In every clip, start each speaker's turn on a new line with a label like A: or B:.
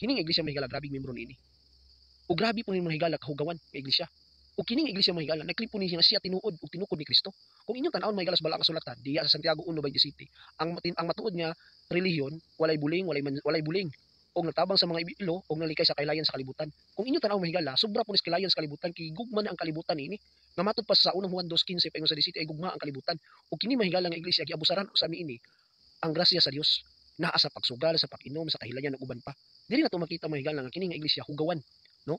A: Kining iglesia mahigala grabe membro niini. O grabe po ni mahigala kahugawan nga iglesia. O kining iglesia mahigala naklipo ni siya tinuod ug tinukod ni Kristo. Kung inyong tan-awon mahigala sa balaang kasulatan diya sa Santiago 1 by City, ang matin ang matuod niya, relihiyon walay buling, walay man, walay buling o natabang sa mga ilo o nalikay sa kailayan sa kalibutan. Kung inyo tanaw mahigala, sobra po ni kailayan sa kalibutan kay gugma na ang kalibutan ini. Nga matod pa sa unang Juan 2:15 paingon sa 17 ay gugma ang kalibutan. O kini mahigala nga iglesia giabusaran sa mi ini ang grasya sa Dios naa sa pagsugal sa pag-inom sa kahilanyan, ug uban pa. Dili na to makita mahigalang ang kini nga iglesia hugawan, no?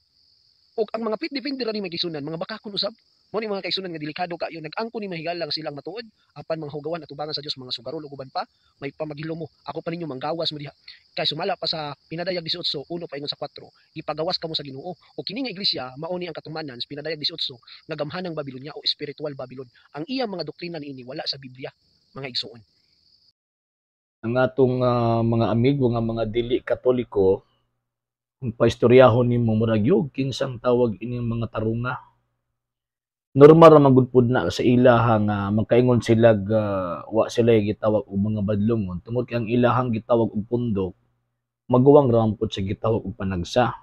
A: Og ang mga pit defender ni may gisunan, mga bakakon usab, mo ni mga kaisunan nga delikado ka yon nag-angko ni mahigal lang silang matuod apan mga hugawan at ubangan sa Dios mga sugarol ug uban pa may pamagilo mo ako pa ninyo manggawas mo diha kay sumala pa sa pinadayag 18 uno pa ingon sa 4 gipagawas kamo sa Ginoo o kini nga iglesia mao ni ang katumanan sa pinadayag 18 nga gamhanang Babilonya o spiritual Babylon ang iyang mga doktrina niini wala sa Biblia mga igsuon ang atong uh, mga amigo nga mga dili katoliko kung paistoryahon ni murag yog kinsang tawag ining mga tarunga normal ra magudpod na sa ilahang uh, magkaingon sila uh, wa sila gitawag og mga badlong tungod kay ang ilahang gitawag og pundok maguwang rampot sa gitawag og panagsa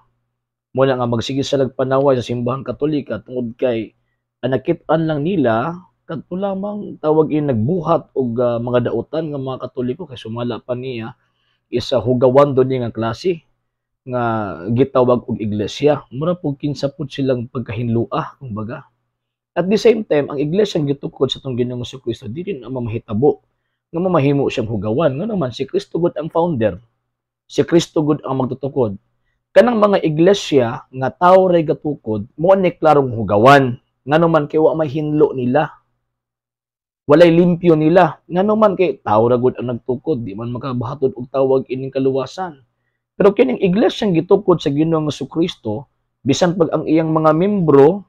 A: mo nga magsige sa lagpanaway sa simbahan katolika tungod kay anakit-an lang nila kadto lamang tawag in nagbuhat og uh, mga dautan nga mga Katoliko kay sumala pa niya isa hugawan do niya nga klase nga gitawag og iglesia. Mura pug kinsa pud silang pagkahinlua kumbaga. At the same time, ang iglesia ang gitukod sa tong Ginoong si Kristo di rin mamahitabo nga mamahimo siyang hugawan. Nga naman si Kristo gud ang founder. Si Kristo gud ang magtutukod. Kanang mga iglesia nga tawo ray gatukod mo ni klarong hugawan. Nga naman kay wa hinlo nila walay limpyo nila. Nga man kay tao ra gud ang nagtukod, di man makabahatod og tawag ining kaluwasan. Pero kining ang gitukod sa Ginoo nga Kristo, bisan pag ang iyang mga membro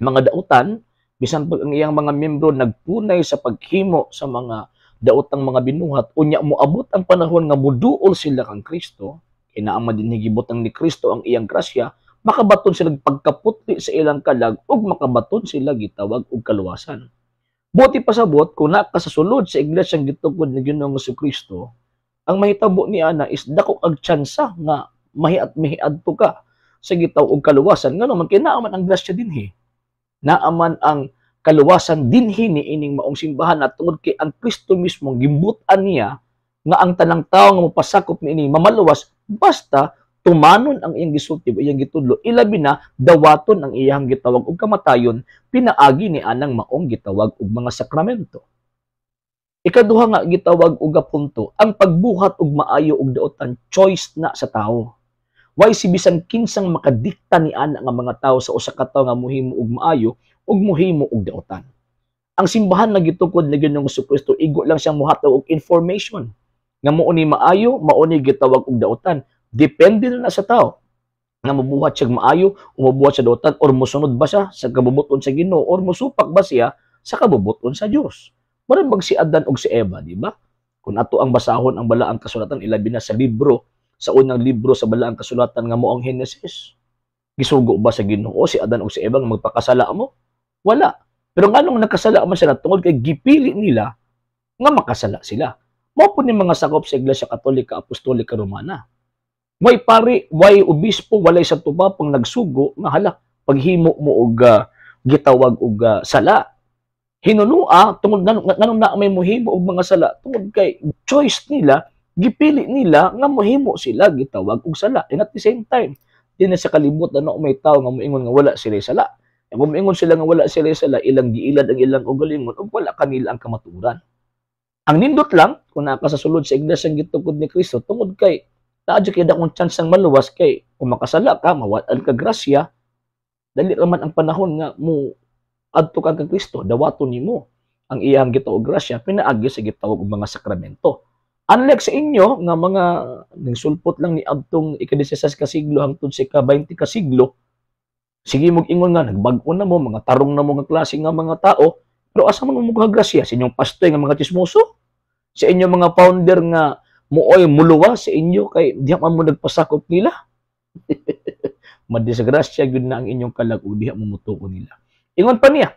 A: mga dautan, bisan pag ang iyang mga membro nagtunay sa paghimo sa mga daotang mga binuhat, unya moabot ang panahon nga muduol sila kang Kristo, inaama din higibotang ni Kristo ang iyang grasya, makabaton sila pagkaputli sa ilang kalag ug makabaton sila gitawag og kaluwasan. Buti pa sa pasabot, kung nakasasulod sa iglesia ang gitukod ni Ginoong Hesus Kristo, ang mahitabo ni Ana is dako ag tsansa nga mahiat mihiad to ka sa gitaw og kaluwasan ngano man kay naaman ang grasya dinhi naaman ang kaluwasan dinhi ni ining maong simbahan at tungod kay ang Kristo mismo gimbutan niya nga ang tanang tao nga mapasakop ni ining mamaluwas basta tumanon ang iyang gisulti iyang gitudlo ilabi na dawaton ang iyang gitawag ug kamatayon pinaagi ni anang maong gitawag og mga sakramento ikaduha nga gitawag og gapunto, ang pagbuhat og maayo og daotan choice na sa tawo why si bisan kinsang makadikta ni ana nga mga tawo sa usa ka tawo nga muhimo og maayo ug muhimo og daotan ang simbahan na gitukod na ginong Kristo igo lang siyang muhatag og information nga mao ni maayo mao ni gitawag og daotan Depende na, sa tao na mabuhat siya maayo o mabuhat siya dotan or mosunod ba siya sa kabubuton sa Ginoo or mosupak ba siya sa kabubuton sa Dios. Mara bag si Adan og si Eva, di ba? Kung ato ang basahon ang balaang kasulatan ilabi na sa libro sa unang libro sa balaang kasulatan nga mo ang Henesis. Gisugo ba sa Ginoo si Adan og si Eva nga magpakasala mo? Wala. Pero nganong nakasala man sila tungod kay gipili nila nga makasala sila. Mao ni mga sakop sa Iglesia Katolika, Apostolika, Romana Way pari, way obispo, walay sa tuba pang nagsugo, nga hala, paghimo mo og ah, gitawag og ah, sala. Hinunua, tungod nan, nanon na may muhimo og mga sala, tungod kay choice nila, gipili nila nga muhimo sila gitawag og sala. And at the same time, di na sa kalibot na may tao nga moingon nga wala sila sala. E kung moingon sila nga wala sila sala, ilang giilad ang ilang ugalingon, o wala kanila ang kamaturan. Ang nindot lang, kung nakasasulod sa iglesia ang gitukod ni Kristo, tungod kay Naadyo kaya akong chance ang maluwas kay kung makasala ka, mawatan ka grasya, dali raman ang panahon nga mo adto ka kang Kristo, dawato ni mo ang iyang gitao grasya, pinaagi sa gitawag mga sakramento. Unlike sa inyo, nga mga nagsulpot lang ni Abtong ikadisesas ka siglo hangtod sa ka-20 ka siglo, sige mong ingon nga, nagbago na mo, mga tarong na mo nga klase nga mga tao, pero asa man mo mga grasya, sa inyong pastoy nga mga chismoso, sa inyong mga founder nga mooy muluwa sa inyo kay diha man mo nagpasakop nila. Madisgrasya gud na ang inyong kalag-o diha mo mutuo nila. Ingon pa niya.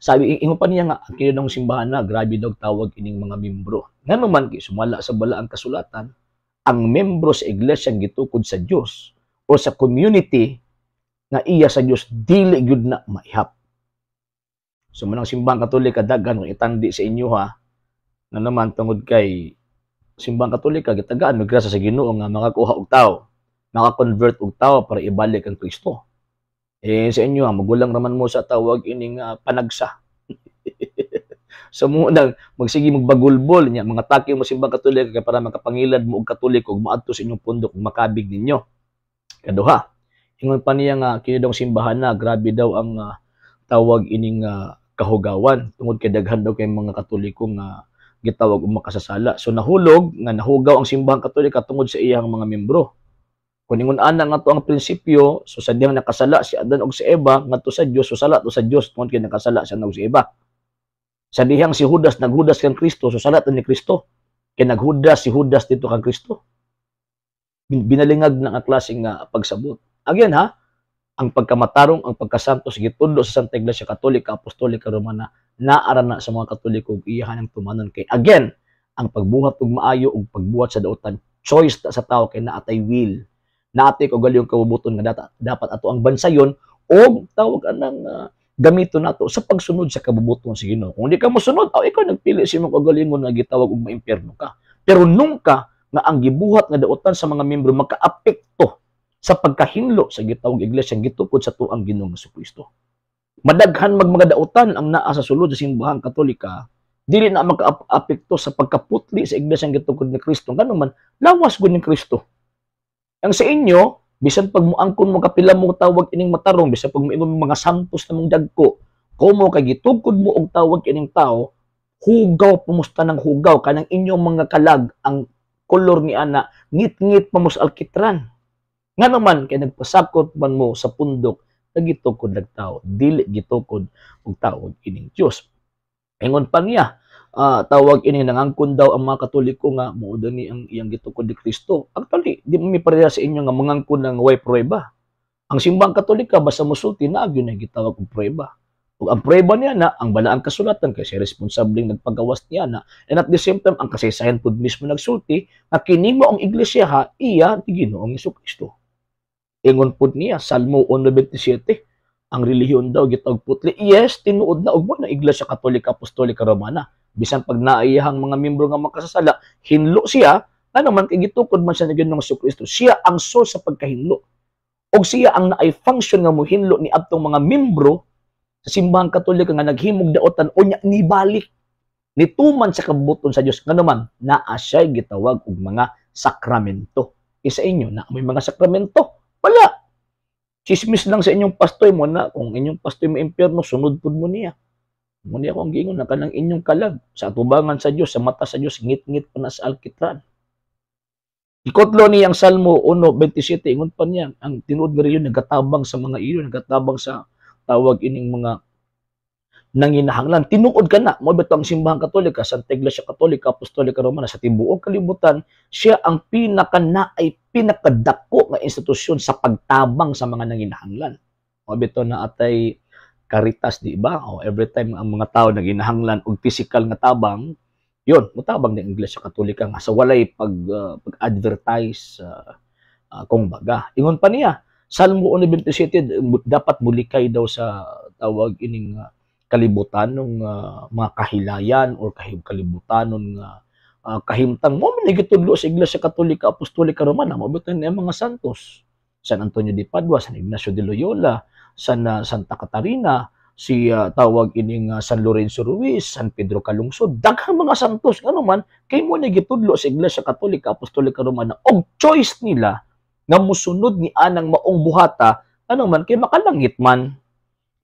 A: Sabi ingon pa niya nga ang simbahan na grabe daw tawag ining mga membro. man kay sumala sa bala ang kasulatan, ang membro sa iglesia gitukod sa Dios o sa community nga iya sa Dios dili gud na maihap. So manang simbahan katolik kadagan kung itandi sa inyo ha na naman tungod kay simbang katolika gitagaan migrasa sa Ginoo nga makakuha og tao, maka-convert og tao para ibalik ang Kristo. Eh sa inyo ah, magulang raman mo sa tawag ining uh, panagsa. sa so, mo magsigi magbagulbol niya mga takyo mo simbang katolika kay para makapangilad mo og katolik og maadto sa inyong pundok og makabig ninyo. Kaduha. Ingon pa niya nga kini simbahan na grabe daw ang uh, tawag ining uh, kahugawan tungod kay daghan daw kay mga katoliko nga uh, gitawag og makasasala. So nahulog nga nahugaw ang simbahan Katolika tungod sa iyang mga membro. Kuningon ana nga to ang prinsipyo, so sa diyang nakasala si Adan og si Eva ngadto sa Dios, so sala to sa Dios tungod kay nakasala siya og si Eva. Sa dihang si Judas naghudas kang Kristo, so sala ni Kristo. Kay naghudas si Judas dito kang Kristo. Binalingag ng ang klase nga pagsabot. Again ha, ang pagkamatarong ang pagkasantos gitundo sa Santa Iglesia Katolika Apostolika Romana naara na sa mga Katoliko iyahan ang tumanon kay again ang pagbuhat og maayo ug pagbuhat sa dautan choice ta sa tao kay naatay will naatay ko galiyong kabubuton nga data, dapat ato ang bansa yon o tawag anang uh, ah, gamito nato sa pagsunod sa kabubuton sa Ginoo kung di ka mo sunod oh, ikaw nagpili si mga kagalingon nga gitawag og maimpierno ka pero nungka nga ang gibuhat nga dautan sa mga miyembro makaapekto sa pagkahinlo sa gitawag iglesia gitukod sa tuang Ginoong Kristo. Madaghan mag mga dautan ang naa sa sulod sa simbahan Katolika dili na makaapekto sa pagkaputli sa iglesia ang gitukod ni Kristo ganun man lawas gud ni Kristo ang sa inyo bisan pag moangkon mo kapila mo tawag ining matarong bisan pag moingon mga santos na mong dagko komo kay gitukod mo og tawag ining tao hugaw pumusta ng hugaw kanang inyong mga kalag ang kolor ni ana ngit-ngit pamus alkitran nga naman kay nagpasakot man mo sa pundok nagitukod nagtao dili gitukod og taon ining Dios. Ingon pa niya, uh, tawag ini nangangkon daw ang mga Katoliko nga mao ni ang iyang gitukod ni Kristo. Actually, di mi pareha sa inyo nga mangangkon ng way prueba. Ang simbang Katolika basta musulti na agyon na gitawag og prueba. Ug ang prueba niya na ang balaang kasulatan kay siya responsableng nagpagawas niya na and at the same time ang kasaysayan pud mismo nagsulti nga kini mo ang iglesia ha iya ti Ginoong Hesus Kristo. Ingon pud niya, Salmo 1.27, ang relihiyon daw gitawag putli. Yes, tinuod na ugmo na Iglesia Katolika Apostolika Romana. Bisan pag naiyahang mga miyembro nga makasasala, hinlo siya, ano man kay gitukod man siya ni Ginoong Kristo. Siya ang source sa pagkahinlo. og siya ang naay function nga mohinlo ni adtong mga miyembro sa simbahan Katolika nga naghimog daotan o niya nibalik nituman sa kabuton sa Dios nga man naa siya gitawag og mga sakramento isa inyo na may mga sakramento wala. Chismis lang sa inyong pastoy mo na kung inyong pastoy mo impyerno, sunod po mo niya. Muni ako ang gingon na kanang inyong kalag sa atubangan sa Dios, sa mata sa Dios, ngit-ngit pa na sa alkitran. Ikotlo ni ang Salmo 1:27 ingon pa niya ang tinuod nga riyon nagatabang sa mga iyo, nagatabang sa tawag ining mga nanginahanglan. Tinuod ka na, mo ang simbahan katolika, Santa Iglesia Katolika, Apostolika Romana, sa tibuok kalibutan, siya ang pinaka na ay pinakadako nga institusyon sa pagtabang sa mga nanginahanglan. Mo bitaw na atay karitas, di ba? O every time ang mga tao nanginahanglan og physical nga tabang, yun, mutabang ng Iglesia Katolika nga sa walay pag, uh, pag-advertise uh, uh, kung baga. Ingon pa niya, Salmo 127, dapat bulikay daw sa tawag ining uh, kalibutan ng uh, ah, mga kahilayan or kahib kalibutan ng uh, ah, ah, kahimtang mo manigitudlo sa Iglesia Katolika Apostolika Romana mabutan niya mga santos San Antonio de Padua, San Ignacio de Loyola, San uh, Santa Catarina, si uh, tawag ining uh, San Lorenzo Ruiz, San Pedro Calungsod, daghang mga santos ano man kay mo nigitudlo sa Iglesia Katolika Apostolika Romana og choice nila nga musunod ni anang maong buhata ano man kay makalangit man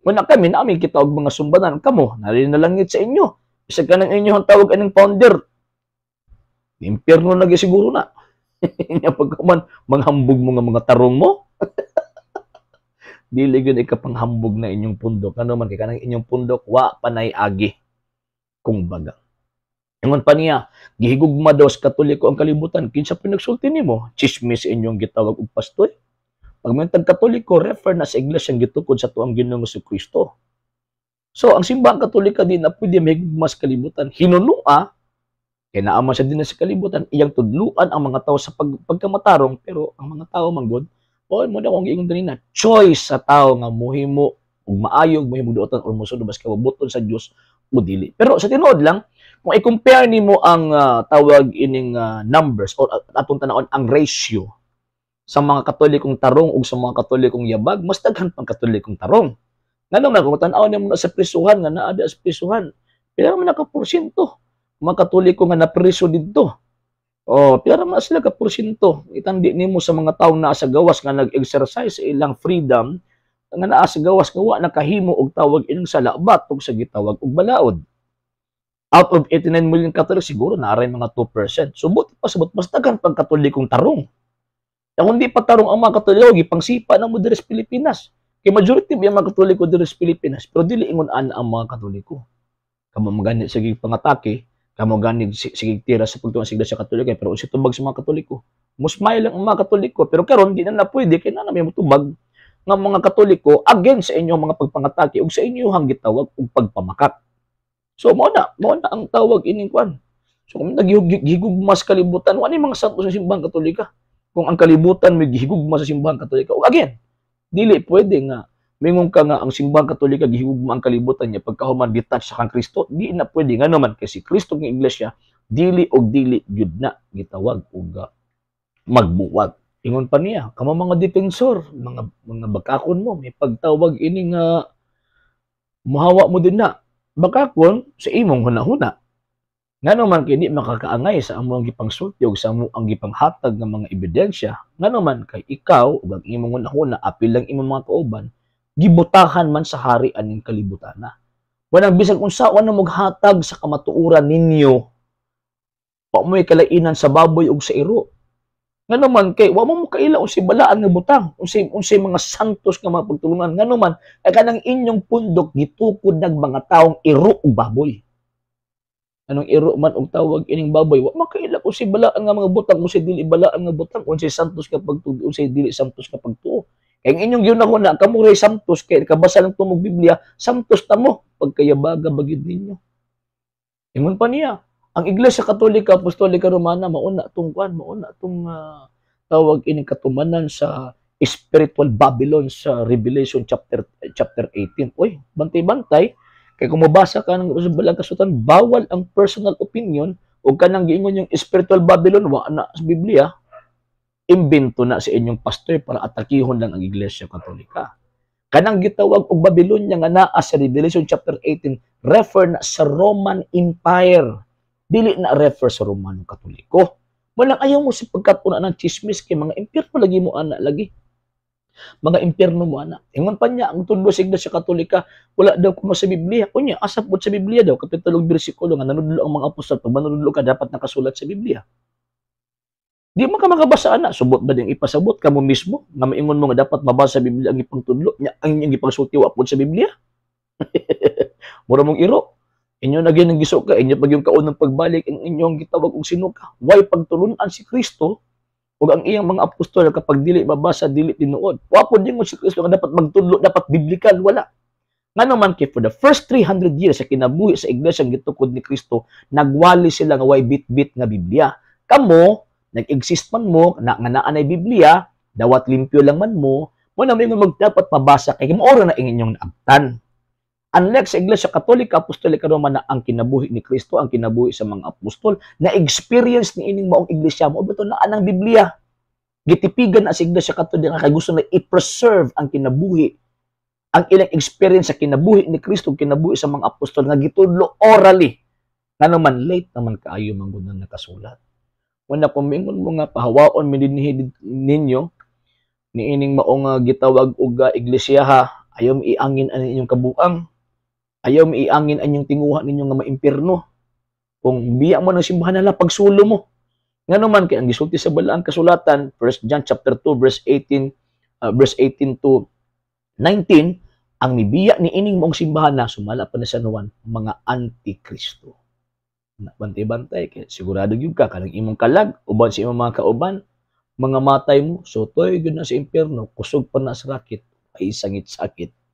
A: Muna kami na aming og mga sumbanan. Kamo, narin na langit sa inyo. Isa ka ng inyo ang tawag ng founder. Impyerno na siguro na. Inya pagkaman, manghambog mo nga mga tarong mo. Dili yun ikapanghambog na inyong pundok. Ano man, kaya ng inyong pundok, wa panay agi. Kung baga. Ingon pa niya, gihigugma daw sa katoliko ang kalibutan. Kinsa pinagsulti ni mo? Chismis inyong gitawag og pastoy. Pagmantag Katoliko, refer na sa iglesyang gitukod sa tuang Ginoong Hesus Kristo. So, ang simbahan Katolika din na pwede mahigmas kalibutan, hinunua, kaya naaman siya din na sa kalibutan, iyang tudluan ang mga tao sa pag pagkamatarong, pero ang mga tao, manggod, Paul mo na kung iingon na choice sa tao nga muhi muhimo ug maayog mahimo duotan or mosunod mas kabubuton sa Dios o dili. Pero sa tinuod lang, kung i-compare nimo ang uh, tawag ining uh, numbers or at atong tanawon ang ratio sa mga katolikong tarong o sa mga katolikong yabag, mas daghan pang katolikong tarong. Nga nung nakukutan, aw naman sa prisuhan, nga naada sa prisuhan. Pila naman na kaporsyento, mga katoliko nga napriso dito. O, oh, pila naman sila kaporsyento. Itandi nimo sa mga tao na sa gawas nga nag-exercise ilang freedom, nga naa sa gawas nga wa nakahimo og tawag ilang sa labat ug sa gitawag og balaod. Out of 89 million Catholic, siguro na mga 2%. Subot, pa, subot, mas daghan pang katolikong tarong. Ang hindi patarong ang mga katuliog, pangsipa na mo diri sa Pilipinas. Kay majority ba mga katoliko diri sa Pilipinas, pero dili ingon ana ang mga katoliko. Kamo magani sa pangatake, kamo gani sige tira sa pultuan sa iglesia katoliko pero usi tubag sa mga katoliko musmay lang ang mga katoliko pero karon di na na pwede kay na na may tubag ng mga katoliko against sa inyo mga pagpangatake ug sa inyong hang gitawag og pagpamakat so mo na mo na ang tawag ining kwan so kung naghigugmas kalibutan wani mga santo sa simbang katolika kung ang kalibutan may gihigugma sa simbahan katolika. O again, dili pwede nga mingon ka nga ang simbahan katolika gihigugma ang kalibutan niya pagkahuman detached sa kang Kristo, di na pwede nga naman kasi Kristo nga iglesia dili og dili gyud na gitawag og uh, magbuwag. Ingon pa niya, kama mga depensor, mga mga bakakon mo, may pagtawag ini nga mahawa mo din na. Bakakon sa imong hunahuna. -huna. Ngano man kay kini makakaangay sa among gipangsultyog sa among ang gipanghatag ng mga ebidensya, ngano man kay ikaw ug ang imong unahuna apil lang imong mga kauban, gibutahan man sa hari aning kalibutan na. Wanang bisag unsaon na maghatag sa kamatuuran ninyo, Pa mo kalainan sa baboy ug sa iro. Ngano man kay wa mo kaila unsay balaan nga butang, unsay unsay mga santos nga mapagtulungan, ngano man ay kanang inyong pundok gitukod nag mga taong iro ug baboy anong iro man og tawag ining baboy wa makaila ko si balaan nga mga butang mo si dili balaan nga butang unsay santos ka pagtuo unsay dili santos ka pagtuo kay inyong yun ako na kamo ray santos kay kabasa lang tumog Biblia santos ta mo pagkayabaga bagid ninyo ingon pa niya ang iglesia katolika apostolika romana mauna tong kwan mauna tong uh, tawag ining katumanan sa spiritual Babylon sa Revelation chapter chapter 18 oy bantay-bantay kaya kung mabasa ka ng balang kasutan, bawal ang personal opinion o kanang giingon yung spiritual Babylon wa na sa Biblia, imbento na sa inyong pastor para atakihon lang ang Iglesia Katolika. Kanang gitawag og Babylon niya nga naa sa Revelation chapter 18 refer na sa Roman Empire. Dili na refer sa Romano Katoliko. Malang ayaw mo si pagkatuna ng chismis kay mga impyerno lagi mo ana lagi. Mga impyerno mo anak. Ingon pa niya, ang tunbosig na siya katolika, wala daw kuma sa Biblia. Kunya, mo sa Biblia daw, kapitulog bersikulo nga nanudlo ang mga apostol. Pag manudlo ka, dapat nakasulat sa Biblia. Di mo ka makabasa ana, subot ba ding ipasabot kamo mismo nga maingon mo nga dapat mabasa sa Biblia ang ipangtudlo niya, ang inyong ipangsulti wa sa Biblia. Mura mong iro. Inyo na gyud ka, inyo pag yung kaunang pagbalik inyong gitawag og sino ka. Why pagtulunan si Kristo Ug ang iyang mga apostol kapag dili mabasa dili tinuod. Wapod din mo si Kristo nga dapat magtudlo, dapat biblikal, wala. Nga man kay for the first 300 years sa kinabuhi sa iglesia ang gitukod ni Kristo, nagwali sila nga way bit-bit nga Biblia. Kamo, nag-exist man mo, na nga naanay Biblia, dawat limpyo lang man mo, mo na may magdapat dapat mabasa kay mo na ing inyong naabtan. Unlike sa Iglesia Katolika, Apostolika Romana, ang kinabuhi ni Kristo, ang kinabuhi sa mga apostol, na-experience ni ining maong Iglesia mo, ito na anang Biblia. Gitipigan na sa Iglesia Katolika kay gusto na i-preserve ang kinabuhi ang ilang experience sa kinabuhi ni Kristo, kinabuhi sa mga apostol nga gitudlo orally. Nga naman late naman kaayo man gud na nakasulat. Wala kumingon mo nga pahawaon mi ninyo niining mao nga ah, gitawag og ah, iglesia ha, ayom iangin ang inyong kabuang Ayaw iangin yung tinguhan ninyo nga maimpirno. Kung biya mo ng simbahan nila, pagsulo mo. Nga naman, kaya ang gisulti sa balaan kasulatan, 1 John chapter 2, verse 18, uh, verse 18 to 19, ang nibiya ni ining mong simbahan na sumala pa na sa nawan, mga antikristo. Bantay-bantay, kaya sigurado yun ka, kanang imong kalag, uban sa imong mga kauban, mga matay mo, so toy yun na sa impyerno, kusog pa na sa rakit, ay sangit-sakit.